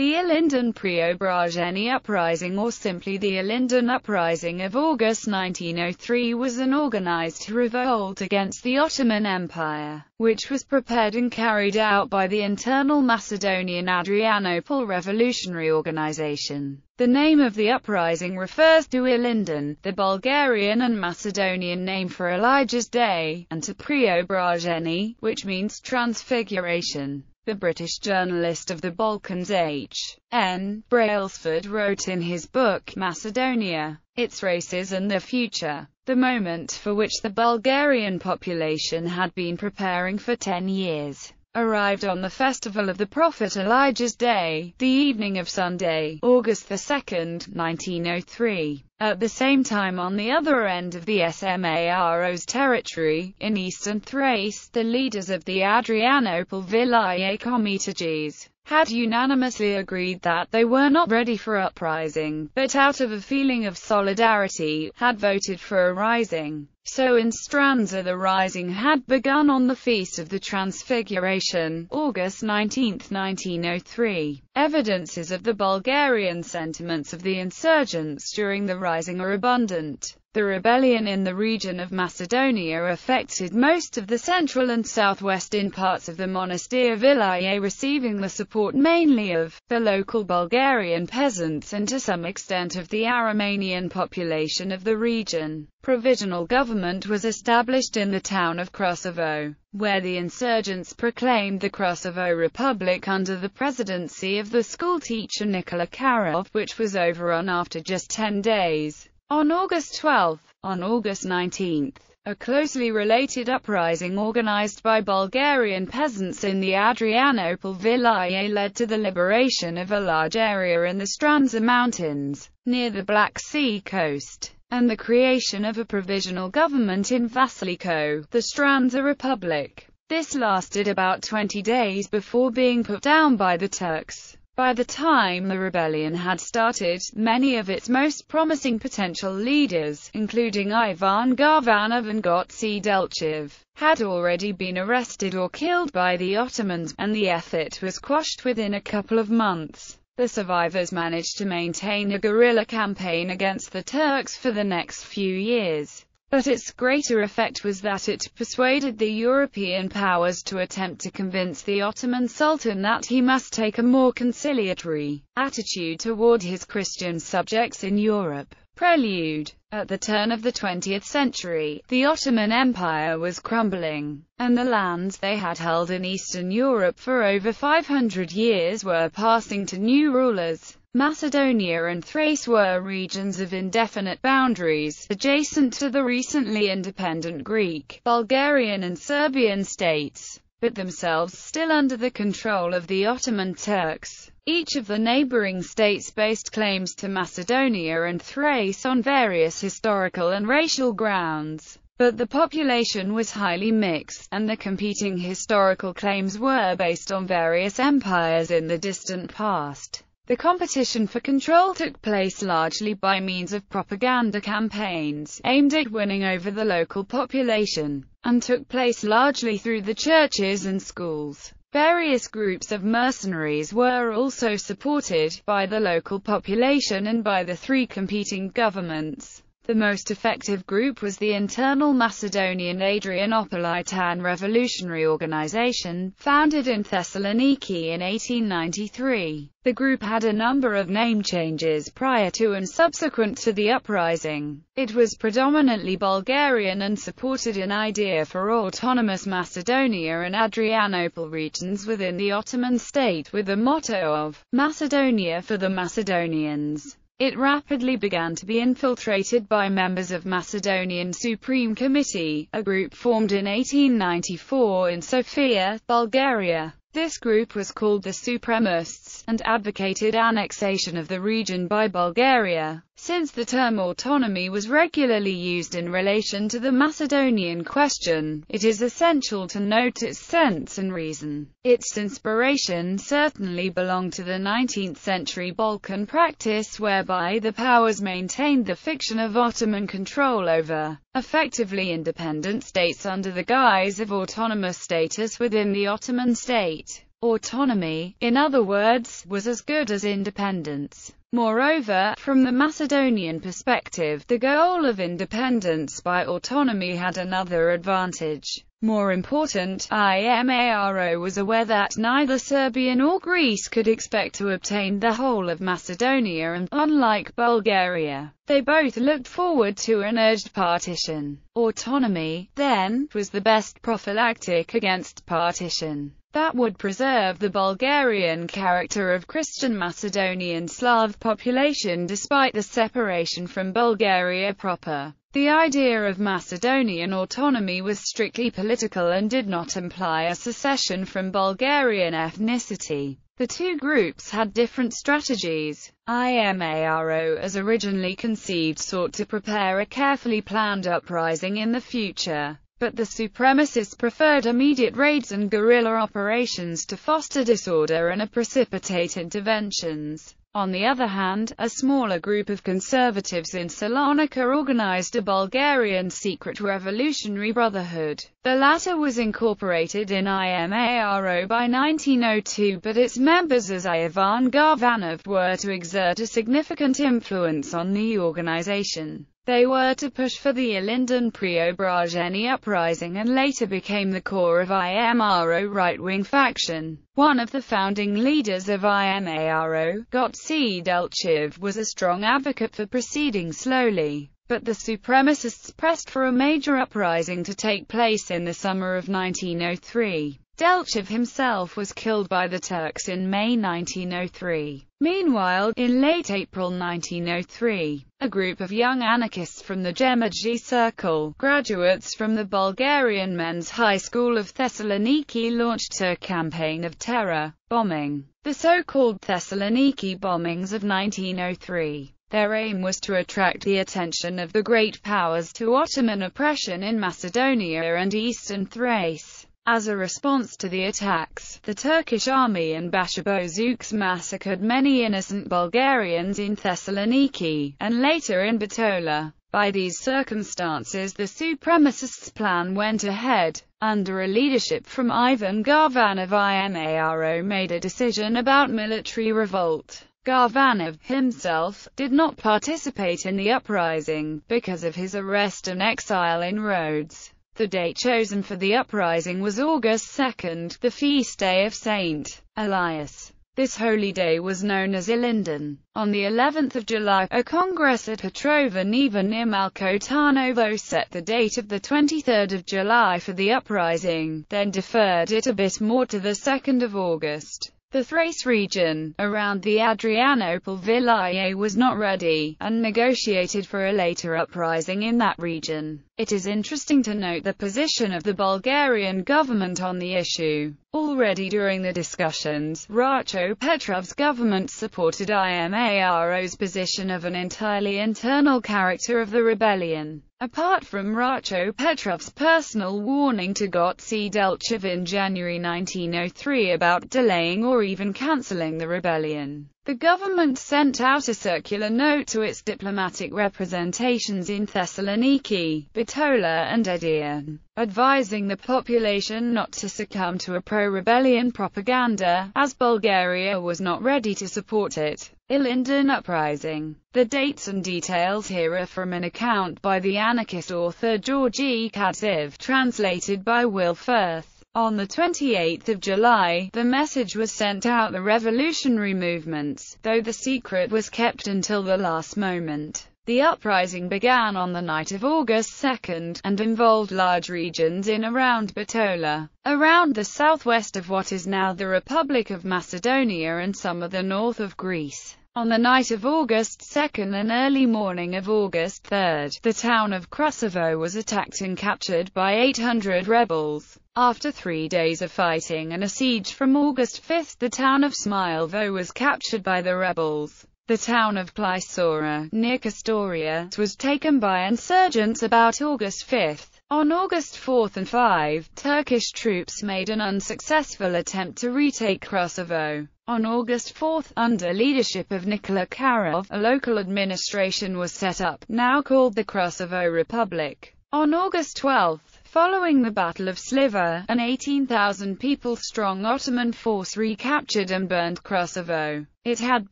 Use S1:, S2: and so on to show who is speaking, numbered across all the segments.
S1: The Ilinden Preobrazheny Uprising or simply the Ilinden Uprising of August 1903 was an organized revolt against the Ottoman Empire, which was prepared and carried out by the internal Macedonian Adrianople Revolutionary Organization. The name of the uprising refers to Ilinden, the Bulgarian and Macedonian name for Elijah's Day, and to Preobrazheny, which means transfiguration. The British journalist of the Balkans H. N. Brailsford wrote in his book Macedonia, Its Races and the Future, the moment for which the Bulgarian population had been preparing for ten years arrived on the festival of the prophet Elijah's day, the evening of Sunday, August 2, 1903. At the same time on the other end of the Smaro's territory, in eastern Thrace, the leaders of the Adrianople Vilaye Komitages had unanimously agreed that they were not ready for uprising, but out of a feeling of solidarity, had voted for a rising. So in Stranza the rising had begun on the Feast of the Transfiguration, August 19, 1903. Evidences of the Bulgarian sentiments of the insurgents during the rising are abundant. The rebellion in the region of Macedonia affected most of the central and southwestern parts of the Monastir Vilaye receiving the support mainly of the local Bulgarian peasants and to some extent of the Aramanian population of the region provisional government was established in the town of Krasovo, where the insurgents proclaimed the Krasovo Republic under the presidency of the schoolteacher Nikola Karov, which was overrun after just 10 days. On August 12, on August 19, a closely related uprising organized by Bulgarian peasants in the Adrianople Vilayet led to the liberation of a large area in the Stranza Mountains, near the Black Sea coast and the creation of a provisional government in Vasiliko, the Stranza Republic. This lasted about 20 days before being put down by the Turks. By the time the rebellion had started, many of its most promising potential leaders, including Ivan Garvanov and Gotsi Delchev, had already been arrested or killed by the Ottomans, and the effort was quashed within a couple of months. The survivors managed to maintain a guerrilla campaign against the Turks for the next few years. But its greater effect was that it persuaded the European powers to attempt to convince the Ottoman Sultan that he must take a more conciliatory attitude toward his Christian subjects in Europe. Prelude. At the turn of the 20th century, the Ottoman Empire was crumbling, and the lands they had held in Eastern Europe for over 500 years were passing to new rulers. Macedonia and Thrace were regions of indefinite boundaries, adjacent to the recently independent Greek, Bulgarian and Serbian states but themselves still under the control of the Ottoman Turks. Each of the neighboring states based claims to Macedonia and Thrace on various historical and racial grounds, but the population was highly mixed, and the competing historical claims were based on various empires in the distant past. The competition for control took place largely by means of propaganda campaigns, aimed at winning over the local population and took place largely through the churches and schools. Various groups of mercenaries were also supported by the local population and by the three competing governments. The most effective group was the internal Macedonian Adrianopolitan Revolutionary Organization, founded in Thessaloniki in 1893. The group had a number of name changes prior to and subsequent to the uprising. It was predominantly Bulgarian and supported an idea for autonomous Macedonia and Adrianople regions within the Ottoman state with the motto of Macedonia for the Macedonians. It rapidly began to be infiltrated by members of Macedonian Supreme Committee, a group formed in 1894 in Sofia, Bulgaria. This group was called the Supremists, and advocated annexation of the region by Bulgaria. Since the term autonomy was regularly used in relation to the Macedonian question, it is essential to note its sense and reason. Its inspiration certainly belonged to the 19th-century Balkan practice whereby the powers maintained the fiction of Ottoman control over effectively independent states under the guise of autonomous status within the Ottoman state. Autonomy, in other words, was as good as independence. Moreover, from the Macedonian perspective, the goal of independence by autonomy had another advantage. More important, IMARO was aware that neither Serbia nor Greece could expect to obtain the whole of Macedonia and, unlike Bulgaria, they both looked forward to an urged partition. Autonomy, then, was the best prophylactic against partition. That would preserve the Bulgarian character of Christian Macedonian Slav population despite the separation from Bulgaria proper. The idea of Macedonian autonomy was strictly political and did not imply a secession from Bulgarian ethnicity. The two groups had different strategies. IMARO, as originally conceived, sought to prepare a carefully planned uprising in the future, but the supremacists preferred immediate raids and guerrilla operations to foster disorder and a precipitate interventions. On the other hand, a smaller group of conservatives in Salonika organized a Bulgarian secret revolutionary brotherhood. The latter was incorporated in IMARO by 1902 but its members as Ivan Garvanov were to exert a significant influence on the organization. They were to push for the Ilinden Preobrazheni uprising and later became the core of IMRO right-wing faction. One of the founding leaders of IMARO, Gotsi Delchev, was a strong advocate for proceeding slowly, but the supremacists pressed for a major uprising to take place in the summer of 1903. Delchev himself was killed by the Turks in May 1903. Meanwhile, in late April 1903, a group of young anarchists from the Gemergy Circle, graduates from the Bulgarian Men's High School of Thessaloniki launched a campaign of terror, bombing, the so-called Thessaloniki bombings of 1903. Their aim was to attract the attention of the great powers to Ottoman oppression in Macedonia and eastern Thrace. As a response to the attacks, the Turkish army and Bashabozuks massacred many innocent Bulgarians in Thessaloniki, and later in Bitola. By these circumstances the supremacists' plan went ahead. Under a leadership from Ivan Garvanov IMARO made a decision about military revolt. Garvanov, himself, did not participate in the uprising, because of his arrest and exile in Rhodes. The date chosen for the uprising was August 2nd, the feast day of Saint Elias. This holy day was known as Ilinden. On the 11th of July, a congress at Petrova Neva near Malko Tarnovo set the date of the 23rd of July for the uprising, then deferred it a bit more to the 2nd of August. The Thrace region, around the Adrianople Vilayet, was not ready, and negotiated for a later uprising in that region. It is interesting to note the position of the Bulgarian government on the issue. Already during the discussions, Racho Petrov's government supported IMARO's position of an entirely internal character of the rebellion. Apart from Racho Petrov's personal warning to Gotsi Delchev in January 1903 about delaying or even cancelling the rebellion, the government sent out a circular note to its diplomatic representations in Thessaloniki, Bitola and Edirne, advising the population not to succumb to a pro-rebellion propaganda, as Bulgaria was not ready to support it. Ilinden Uprising The dates and details here are from an account by the anarchist author Georgi Kadziv, translated by Will Firth. On 28 July, the message was sent out the revolutionary movements, though the secret was kept until the last moment. The uprising began on the night of August 2, and involved large regions in around Bitola, around the southwest of what is now the Republic of Macedonia and some of the north of Greece. On the night of August 2 and early morning of August 3, the town of Krasovo was attacked and captured by 800 rebels. After three days of fighting and a siege from August 5, the town of Smilevo was captured by the rebels. The town of Plysora, near Kastoria, was taken by insurgents about August 5. On August 4 and 5, Turkish troops made an unsuccessful attempt to retake Kosovo. On August 4, under leadership of Nikola Karov, a local administration was set up, now called the Kosovo Republic. On August 12, following the Battle of Sliver, an 18,000-people-strong Ottoman force recaptured and burned Kosovo. It had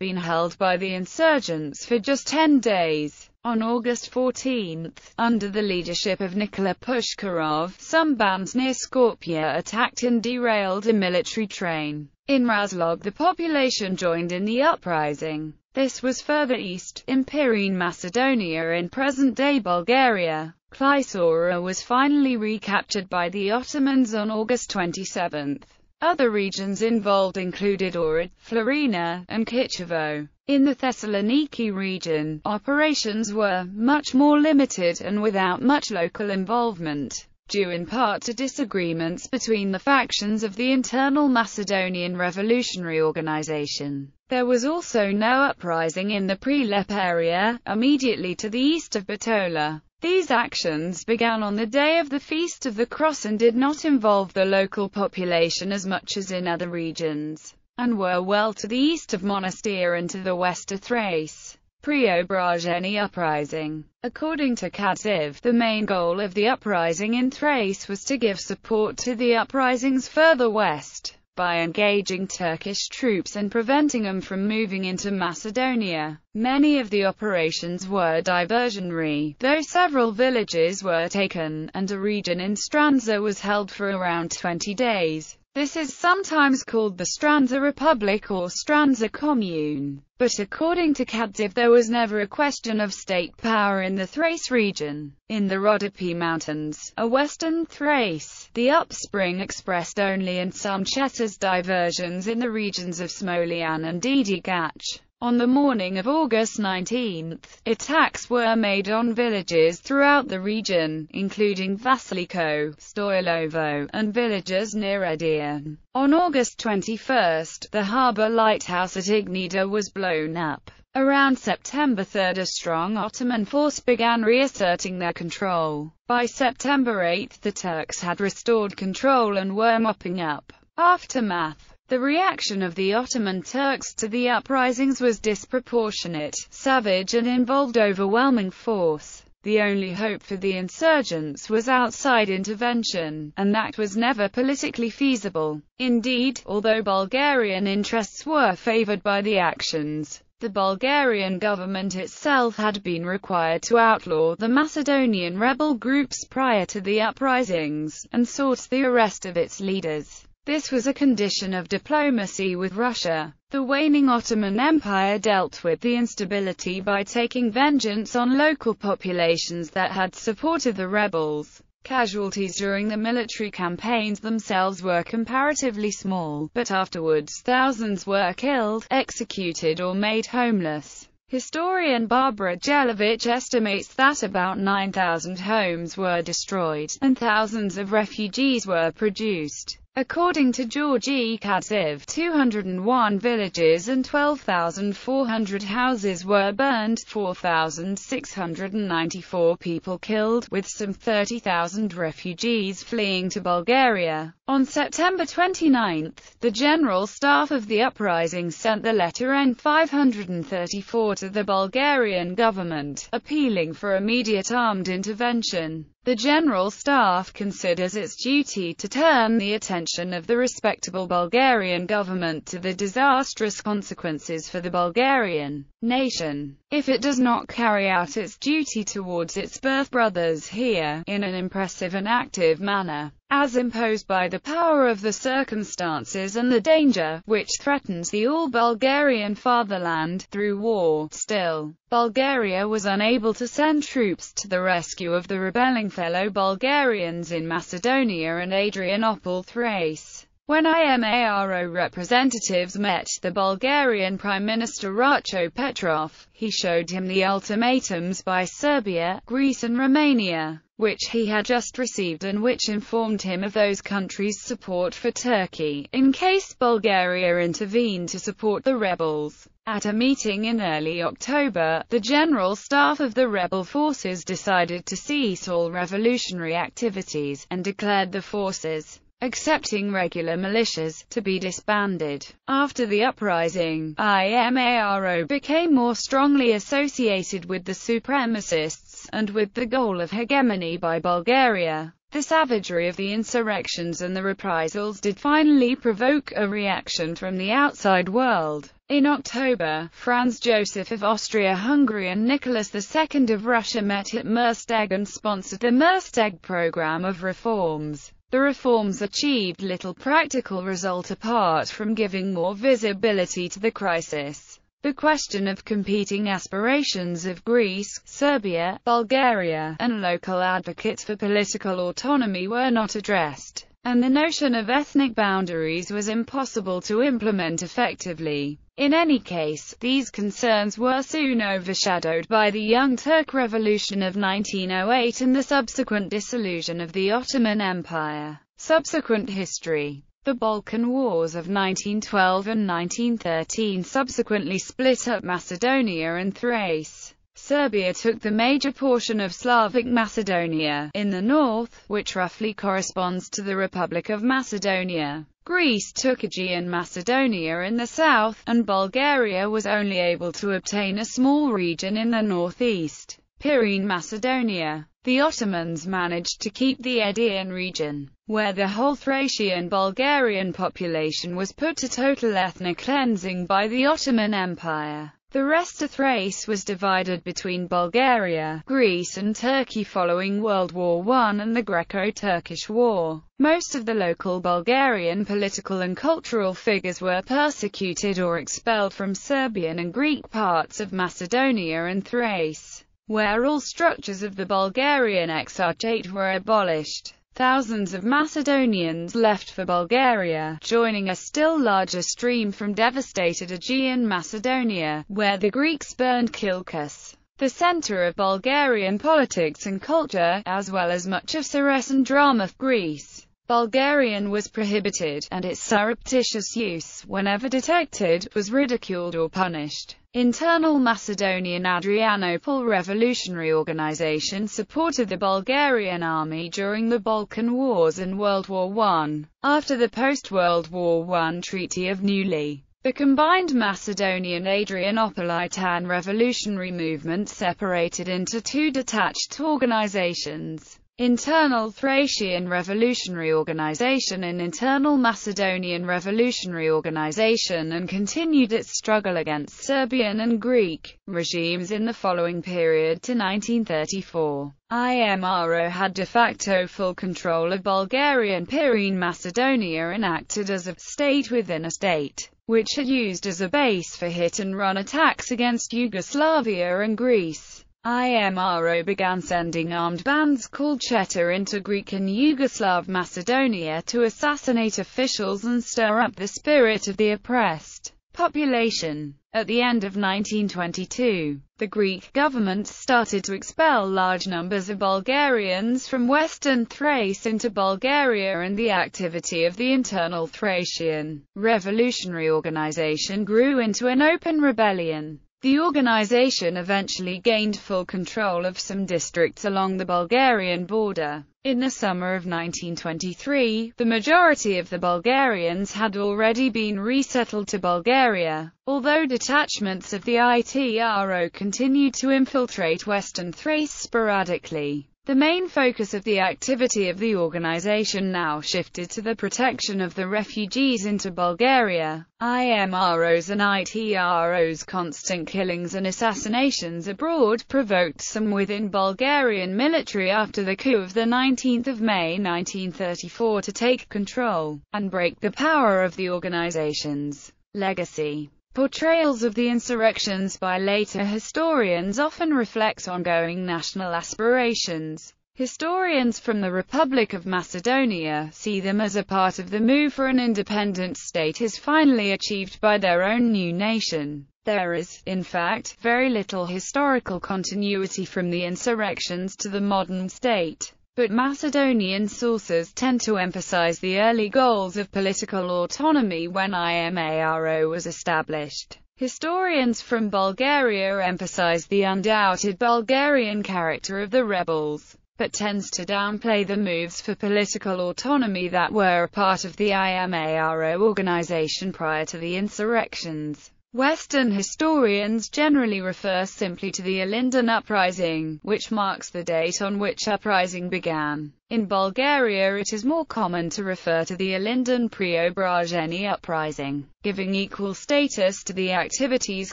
S1: been held by the insurgents for just 10 days. On August 14, under the leadership of Nikola Pushkarov, some bands near Skopje attacked and derailed a military train. In Razlog the population joined in the uprising. This was further east, in Pirene Macedonia in present-day Bulgaria. Klysora was finally recaptured by the Ottomans on August 27. Other regions involved included Ohrid, Florina, and Kichevo. In the Thessaloniki region, operations were much more limited and without much local involvement, due in part to disagreements between the factions of the internal Macedonian revolutionary organization. There was also no uprising in the Prilep area, immediately to the east of Bitola. These actions began on the day of the Feast of the Cross and did not involve the local population as much as in other regions, and were well to the east of Monastir and to the west of Thrace. Preobrazheni uprising. According to Katsiv, the main goal of the uprising in Thrace was to give support to the uprisings further west by engaging Turkish troops and preventing them from moving into Macedonia. Many of the operations were diversionary, though several villages were taken, and a region in Stranza was held for around 20 days. This is sometimes called the Stranza Republic or Stranza Commune. But according to Kadziv there was never a question of state power in the Thrace region. In the Rhodope Mountains, a western Thrace, the upspring expressed only in some Chetas diversions in the regions of Smolian and Didigach. On the morning of August 19, attacks were made on villages throughout the region, including Vasiliko, Stoilovo, and villages near Edirne. On August 21, the harbour lighthouse at Ignida was blown up. Around September 3 a strong Ottoman force began reasserting their control. By September 8 the Turks had restored control and were mopping up. Aftermath the reaction of the Ottoman Turks to the uprisings was disproportionate, savage and involved overwhelming force. The only hope for the insurgents was outside intervention, and that was never politically feasible. Indeed, although Bulgarian interests were favored by the actions, the Bulgarian government itself had been required to outlaw the Macedonian rebel groups prior to the uprisings, and sought the arrest of its leaders. This was a condition of diplomacy with Russia. The waning Ottoman Empire dealt with the instability by taking vengeance on local populations that had supported the rebels. Casualties during the military campaigns themselves were comparatively small, but afterwards thousands were killed, executed or made homeless. Historian Barbara Jelovich estimates that about 9,000 homes were destroyed, and thousands of refugees were produced. According to George E. Kadziv, 201 villages and 12,400 houses were burned, 4,694 people killed, with some 30,000 refugees fleeing to Bulgaria. On September 29, the General Staff of the uprising sent the letter N534 to the Bulgarian government, appealing for immediate armed intervention. The General Staff considers its duty to turn the attention of the respectable Bulgarian government to the disastrous consequences for the Bulgarian nation if it does not carry out its duty towards its birth brothers here, in an impressive and active manner, as imposed by the power of the circumstances and the danger, which threatens the all-Bulgarian fatherland, through war. Still, Bulgaria was unable to send troops to the rescue of the rebelling fellow Bulgarians in Macedonia and Adrianople Thrace. When IMARO representatives met the Bulgarian Prime Minister Racho Petrov, he showed him the ultimatums by Serbia, Greece and Romania, which he had just received and which informed him of those countries' support for Turkey, in case Bulgaria intervened to support the rebels. At a meeting in early October, the General Staff of the rebel forces decided to cease all revolutionary activities, and declared the forces accepting regular militias, to be disbanded. After the uprising, IMARO became more strongly associated with the supremacists, and with the goal of hegemony by Bulgaria. The savagery of the insurrections and the reprisals did finally provoke a reaction from the outside world. In October, Franz Joseph of Austria-Hungary and Nicholas II of Russia met at Mersteg and sponsored the Mersteg program of reforms. The reforms achieved little practical result apart from giving more visibility to the crisis. The question of competing aspirations of Greece, Serbia, Bulgaria, and local advocates for political autonomy were not addressed and the notion of ethnic boundaries was impossible to implement effectively. In any case, these concerns were soon overshadowed by the Young Turk Revolution of 1908 and the subsequent dissolution of the Ottoman Empire. Subsequent history the Balkan Wars of 1912 and 1913 subsequently split up Macedonia and Thrace. Serbia took the major portion of Slavic Macedonia, in the north, which roughly corresponds to the Republic of Macedonia. Greece took Aegean Macedonia in the south, and Bulgaria was only able to obtain a small region in the northeast, Pyrene Macedonia. The Ottomans managed to keep the Aegean region, where the whole Thracian Bulgarian population was put to total ethnic cleansing by the Ottoman Empire. The rest of Thrace was divided between Bulgaria, Greece and Turkey following World War I and the Greco-Turkish War. Most of the local Bulgarian political and cultural figures were persecuted or expelled from Serbian and Greek parts of Macedonia and Thrace, where all structures of the Bulgarian Exarchate were abolished. Thousands of Macedonians left for Bulgaria, joining a still larger stream from devastated Aegean Macedonia, where the Greeks burned Kilkis, the center of Bulgarian politics and culture, as well as much of Cyrus and drama of Greece. Bulgarian was prohibited, and its surreptitious use, whenever detected, was ridiculed or punished. Internal Macedonian Adrianople Revolutionary Organization supported the Bulgarian army during the Balkan Wars and World War I. After the post-World War I Treaty of Neuilly, the combined Macedonian Adrianopolitan revolutionary movement separated into two detached organizations. Internal Thracian Revolutionary Organization and internal Macedonian Revolutionary Organization and continued its struggle against Serbian and Greek regimes in the following period to 1934. IMRO had de facto full control of Bulgaria and Pyrene Macedonia and acted as a state within a state, which had used as a base for hit-and-run attacks against Yugoslavia and Greece. IMRO began sending armed bands called Cheta into Greek and Yugoslav Macedonia to assassinate officials and stir up the spirit of the oppressed population. At the end of 1922, the Greek government started to expel large numbers of Bulgarians from western Thrace into Bulgaria and the activity of the internal Thracian revolutionary organization grew into an open rebellion. The organization eventually gained full control of some districts along the Bulgarian border. In the summer of 1923, the majority of the Bulgarians had already been resettled to Bulgaria, although detachments of the ITRO continued to infiltrate western Thrace sporadically. The main focus of the activity of the organization now shifted to the protection of the refugees into Bulgaria. IMROs and ITROs' constant killings and assassinations abroad provoked some within Bulgarian military after the coup of the 19th of May 1934 to take control and break the power of the organization's legacy. Portrayals of the insurrections by later historians often reflect ongoing national aspirations. Historians from the Republic of Macedonia see them as a part of the move for an independent state is finally achieved by their own new nation. There is, in fact, very little historical continuity from the insurrections to the modern state but Macedonian sources tend to emphasize the early goals of political autonomy when IMARO was established. Historians from Bulgaria emphasize the undoubted Bulgarian character of the rebels, but tends to downplay the moves for political autonomy that were a part of the IMARO organization prior to the insurrections. Western historians generally refer simply to the Ilinden Uprising, which marks the date on which uprising began. In Bulgaria it is more common to refer to the Ilinden Preobrazheni Uprising, giving equal status to the activities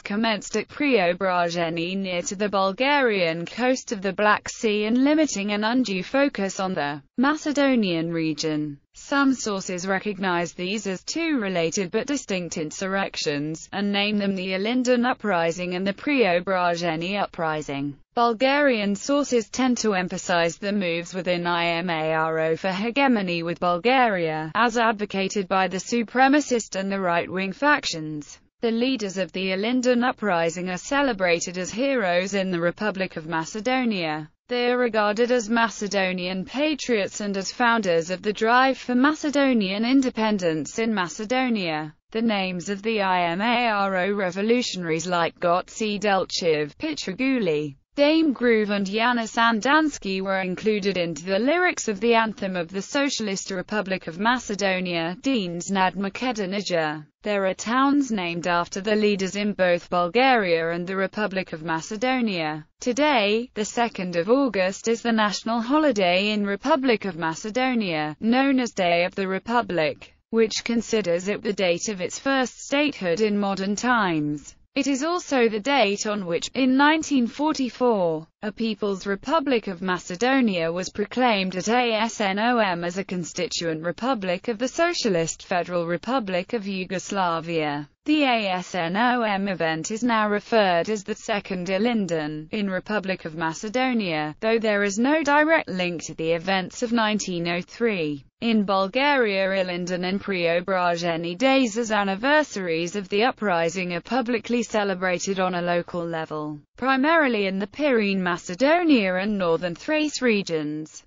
S1: commenced at Preobrazheni near to the Bulgarian coast of the Black Sea and limiting an undue focus on the Macedonian region. Some sources recognize these as two related but distinct insurrections, and name them the Ilindan Uprising and the Preobrazheny Uprising. Bulgarian sources tend to emphasize the moves within IMARO for hegemony with Bulgaria, as advocated by the supremacist and the right-wing factions. The leaders of the Ilindan Uprising are celebrated as heroes in the Republic of Macedonia. They are regarded as Macedonian patriots and as founders of the drive for Macedonian independence in Macedonia. The names of the IMARO revolutionaries like Gotsi Delchev, Pichaguli, Dame Groove and Yanis Sandansky were included into the lyrics of the anthem of the Socialist Republic of Macedonia, Deans Nad Makedonija. There are towns named after the leaders in both Bulgaria and the Republic of Macedonia. Today, the 2nd of August is the national holiday in Republic of Macedonia, known as Day of the Republic, which considers it the date of its first statehood in modern times. It is also the date on which, in 1944, a People's Republic of Macedonia was proclaimed at Asnom as a constituent republic of the Socialist Federal Republic of Yugoslavia. The ASNOM event is now referred as the Second Ilinden, in Republic of Macedonia, though there is no direct link to the events of 1903. In Bulgaria Ilinden and Preobrazheni days as anniversaries of the uprising are publicly celebrated on a local level, primarily in the Mountains. Macedonia and northern Thrace regions.